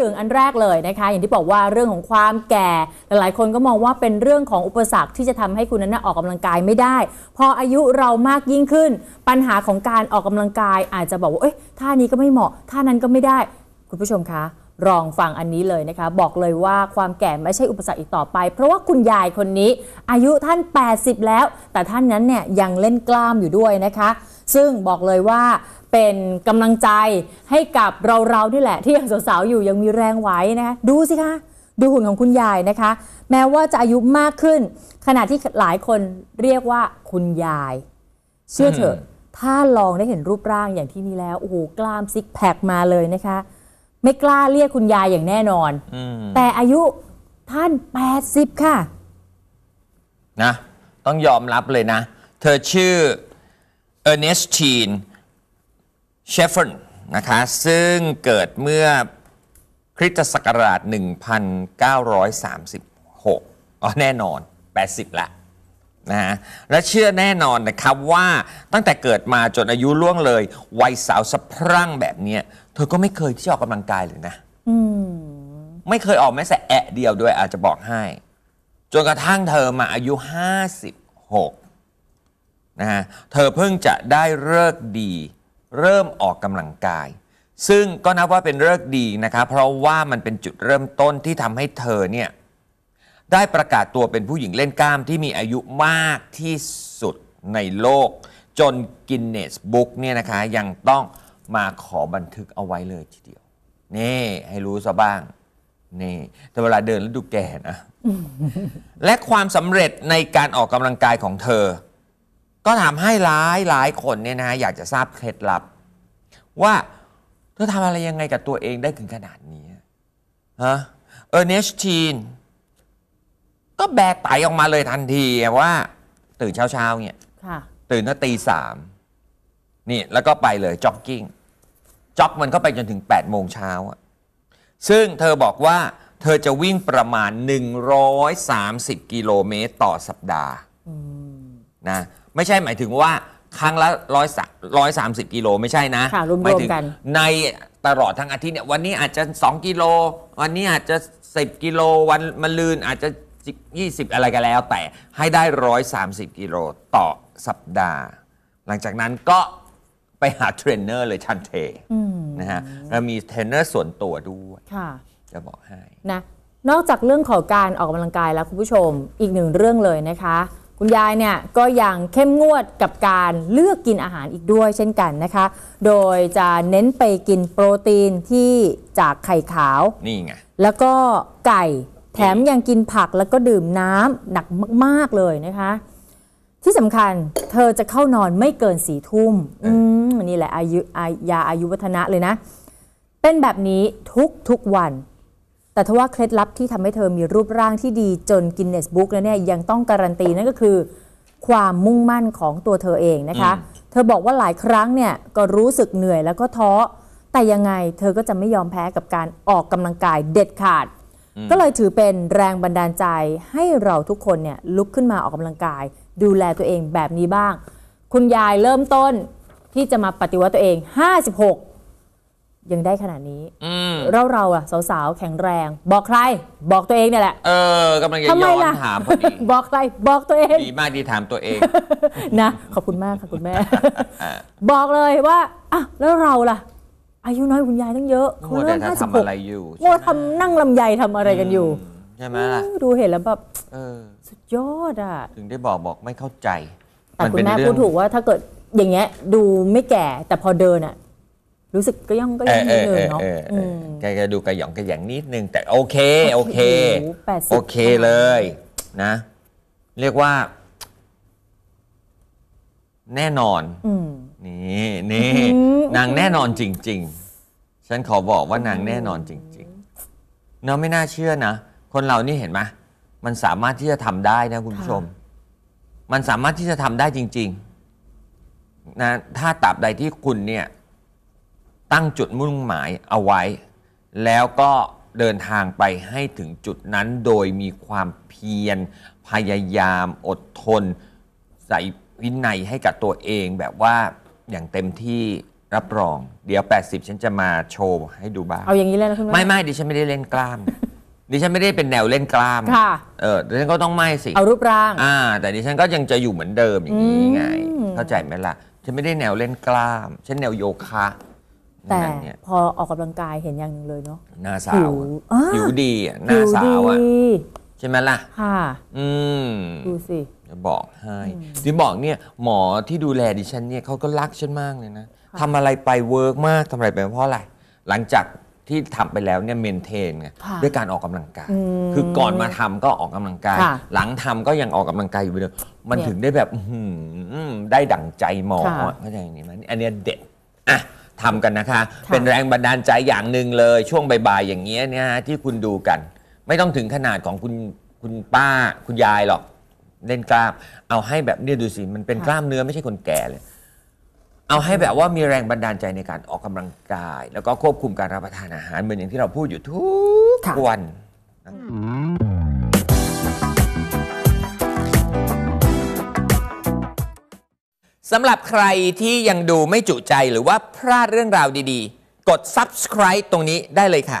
ถึงอันแรกเลยนะคะ อย่างที่บอกว่าเรื่องของความแก่ หลาย ๆ คนก็มองว่าเป็นเรื่องของอุปสรรคที่จะทำให้คุณนั้นออกกำลังกายไม่ได้พออายุเรามากยิ่งขึ้นปัญหาของการออกกำลังกาย อาจจะบอกว่าเอ้ยท่านี้ก็ไม่เหมาะท่านั้นก็ไม่ได้ คุณผู้ชมคะลองฟังอันนี้เลยนะคะบอกเลยว่าความแก่ไม่ใช่อุปสรรคอีกต่อไป เพราะว่าคุณยายคนนี้ อายุท่าน 80 แล้ว แต่ท่านนั้นเนี่ยยังเล่นกล้ามอยู่ด้วยนะคะ ซึ่งบอกเลยว่าเป็นกำลังใจให้กับเราๆนี่แหละ ที่ยังสาวๆอยู่ยังมีแรงไหวนะคะดูสิคะ ดูหุ่นของคุณยายนะคะ แม้ว่าจะอายุมากขึ้น ขณะที่หลายคนเรียกว่าคุณยาย เชื่อเถอะ ถ้าลองได้เห็นรูปร่างอย่างที่นี่แล้วโอ้โหกล้ามซิกแพคมาเลยนะคะ ไม่กล้าเรียกคุณยายอย่างแน่นอน แต่อายุท่าน80 ค่ะนะต้องยอมรับเลยนะ เธอชื่อเออร์เนสตีนเชฟเฟนนะคะซึ่งเกิดเมื่อคริสตศักราช1936อ๋อแน่นอน 80ละนะฮะและเชื่อแน่นอนนะครับว่าตั้งแต่เกิดมาจนอายุล่วงเลย วัยสาวสะพรั่งแบบนี้ เธอก็ไม่เคยที่ออกกำลังกายเลยนะไม่เคยออกแม้แต่แอะเดียวด้วยอาจจะบอกให้ จนกระทั่งเธอมาอายุ 56นะฮะเธอเพิ่งจะได้เลิกดีเริ่มออกกำลังกาย ซึ่งก็นับว่าเป็นเลิกดีนะคะ เพราะว่ามันเป็นจุดเริ่มต้นที่ทำให้เธอเนี่ยได้ประกาศตัวเป็นผู้หญิงเล่นกล้าม ที่มีอายุมากที่สุดในโลก จนกินเนสบุ๊กเนี่ยนะคะยังต้องมาขอบันทึกเอาไว้เลยทีเดียว นี่ ให้รู้ซะบ้าง นี่แต่เวลาเดินแล้วดูแก่นะ และความสำเร็จในการออกกำลังกายของเธอก็ทำให้หลายหลายคนเนี่ยนะ อยากจะทราบเคล็ดลับ ว่าเธอทำอะไรยังไงกับตัวเองได้ถึงขนาดนี้ฮะเออร์เนสตีนก็แบกไตออกมาเลยทันที ว่าตื่นเช้าเช้าเนี่ยตื่นตั้งตีสามนี่ แล้วก็ไปเลยจ็อกกิ้งจ็อกมันก็ไปจนถึง8ปดโมงเช้า ซึ่งเธอบอกว่าเธอจะวิ่งประมาณ 130 กิโลเมตรต่อสัปดาห์นะไม่ใช่หมายถึงว่าครั้งละร้อยร้อยสามสิบกิโลไม่ใช่นะ่รวมกัน ในตลอดทั้งอาทิตย์เนี่ยวันนี้อาจจะ 2กิโล วันนี้อาจจะ10กิโลวันมะลืนอาจจะ 20 อะไรก็แล้ว แต่ให้ได้ร้อยสามสิบกิโลต่อสัปดาห์ หลังจากนั้นก็ไปหาเทรนเนอร์เลยชันเทนะฮะเรามีเทรนเนอร์ส่วนตัวด้วยค่ะจะบอกให้นะนอกจากเรื่องของการออกกำลังกายแล้ว คุณผู้ชมอีกหนึ่งเรื่องเลยนะคะคุณยายเนี่ยก็ยังเข้มงวดกับการเลือกกินอาหารอีกด้วยเช่นกันนะคะ โดยจะเน้นไปกินโปรตีนที่จากไข่ขาวนี่ไงแล้วก็ไก่แถมยังกินผักแล้วก็ดื่มน้ำหนักมาก ๆ เลยนะคะ ที่สำคัญเธอจะเข้านอนไม่เกินสี่ทุ่มอืมนี่แหละอายุอายาอายุวัฒนะเลยนะ เป็นแบบนี้ทุกทุกวันแต่ทว่าเคล็ดลับที่ทำให้เธอมีรูปร่างที่ดีจนกินเนสบุ๊กแล้วเนี่ยยังต้องการันตีนั่นก็คือความมุ่งมั่นของตัวเธอเองนะคะ เธอบอกว่าหลายครั้งเนี่ยก็รู้สึกเหนื่อยแล้วก็ท้อแต่ยังไงเธอก็จะไม่ยอมแพ้กับการออกกำลังกายเด็ดขาด ก็เลยถือเป็นแรงบันดาลใจให้เราทุกคนเนี่ยลุกขึ้นมาออกกำลังกาย ดูแลตัวเองแบบนี้บ้าง คุณยายเริ่มต้นที่จะมาปฏิวัติตัวเอง 56ยังได้ขนาดนี้เราเราอะสาวๆแข็งแรง บอกใคร บอกตัวเองเนี่ยแหละเออกำลังจะย้อนถามพอดีบอกใครบอกตัวเองดีมากดีถามตัวเองนะขอบคุณมากค่ะคุณแม่ บอกเลยว่าอ่ะแล้วเราล่ะอายุน้อยคุณยายตั้งเยอะเขาเริ่มห้าสิบหกอะไรอยู่เมาทำนั่งลำไยทำอะไรกันอยู่ใช่ไหมล่ะดูเห็นแล้วแบบสุดยอดอะถึงได้บอกบอกไม่เข้าใจแต่คุณแม่พูดถูกว่าถ้าเกิดอย่างเงี้ย ดูไม่แก่แต่พอเดินอะรู้สึกก็ยังก็ยังนิดนึงเนาะแกจะดูกระหยองกระหยงนิดนึงแต่โอเค โอเค โอเคเลย นะ เรียกว่า แน่นอนนี่นี่นางแน่นอนจริง ๆ ฉันขอบอกว่านางแน่นอนจริงๆเนาะไม่น่าเชื่อนะคนเรานี่เห็นไหมมันสามารถที่จะทำได้นะคุณผู้ชม มันสามารถที่จะทำได้จริง ๆนะถ้าตับใดที่คุณเนี่ยตั้งจุดมุ่งหมายเอาไว้ แล้วก็เดินทางไปให้ถึงจุดนั้นโดยมีความเพียร พยายามอดทน ใส่วินัยให้กับตัวเองแบบว่าอย่างเต็มที่รับรอง เดี๋ยว 80ฉันจะมาโชว์ให้ดูบ้างเอาอย่างนี้เลยนะคุณแม่ไม่ไม่ดิฉันไม่ได้เล่นกล้าม ดิฉันไม่ได้เป็นแนวเล่นกล้าม ค่ะเออดิฉันก็ต้องไม่สิเอารูปร่างอ่า แต่ดิฉันก็ยังจะอยู่เหมือนเดิมอย่างนี้ไงเข้าใจไหมล่ะฉันไม่ได้แนวเล่นกล้ามฉันแนวโยคะแต่พอออกกำลังกายเห็นอย่างหนึ่งเลยเนาะหน้าสาวผิวดีหน้าสาวอ่ะใช่ไหมล่ะค่ะอืมดูสิจะบอกให้ที่บอกเนี่ยหมอที่ดูแลดิฉันเนี่ยเขาก็รักฉันมากเลยนะทำอะไรไปเวิร์กมากทำอะไรไปเพราะอะไรหลังจากที่ทำไปแล้วเนี่ยเมนเทนไงด้วยการออกกำลังกาย คือก่อนมาทำก็ออกกำลังกาย หลังทำก็ยังออกกำลังกายอยู่เดิมมันถึงได้แบบได้ดั่งใจหมอเข้าใจอย่างนี้ไหมอันนี้เด็ดอ่ะทำกันนะคะคะเป็นแรงบันดาลใจอย่างหนึ่งเลย ช่วงบ่ายๆอย่างเงี้ยเนี่ยที่คุณดูกัน ไม่ต้องถึงขนาดของคุณคุณป้าคุณยายหรอกเล่นกล้ามเอาให้แบบเนี่ยดูสิมันเป็นกล้ามเนื้อไม่ใช่คนแก่เลย เอาให้แบบว่ามีแรงบันดาลใจในการออกกำลังกาย แล้วก็ควบคุมการรับประทานอาหารเหมือนอย่างที่เราพูดอยู่ทุกวันสำหรับใครที่ยังดูไม่จุใจหรือว่าพลาดเรื่องราวดี ๆ กด subscribe ตรงนี้ได้เลยค่ะ